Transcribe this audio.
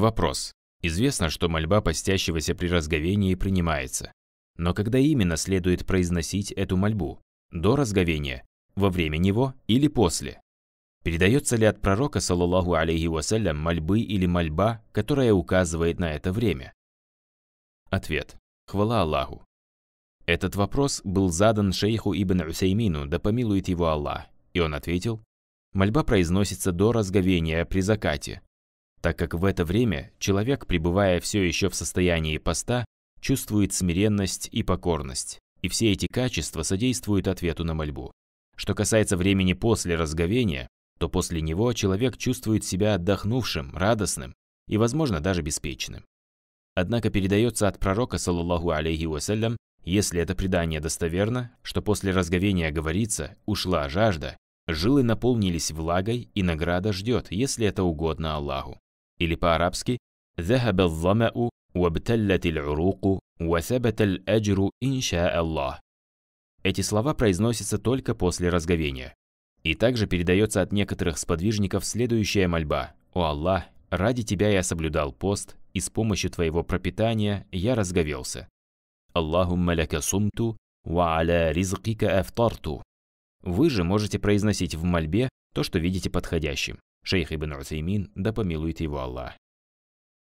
Вопрос. Известно, что мольба постящегося при разговении принимается. Но когда именно следует произносить эту мольбу? До разговения? Во время него или после? Передается ли от пророка, саллаллаху алейхи вассалям, мольбы или мольба, которая указывает на это время? Ответ. Хвала Аллаху. Этот вопрос был задан шейху Ибн Усеймину, да помилует его Аллах, и он ответил, «Мольба произносится до разговения при закате, так как в это время человек, пребывая все еще в состоянии поста, чувствует смиренность и покорность, и все эти качества содействуют ответу на мольбу. Что касается времени после разговения, то после него человек чувствует себя отдохнувшим, радостным и, возможно, даже беспечным. Однако передается от пророка, саллаллаху алейхи вассалям, если это предание достоверно, что после разговения говорится «ушла жажда», жилы наполнились влагой и награда ждет, если это угодно Аллаху или по-арабски «Захаба الظمأ وابتلت العروق وثبت الأجر إن شاء الله». Эти слова произносятся только после разговения. И также передается от некоторых сподвижников следующая мольба «О Аллах, ради Тебя я соблюдал пост, и с помощью Твоего пропитания я разговелся». «Аллахумма ляка сумту, ва аля ризкика афтарту». Вы же можете произносить в мольбе то, что видите подходящим. Шейх Ибн Русеймин, да помилует его Аллах,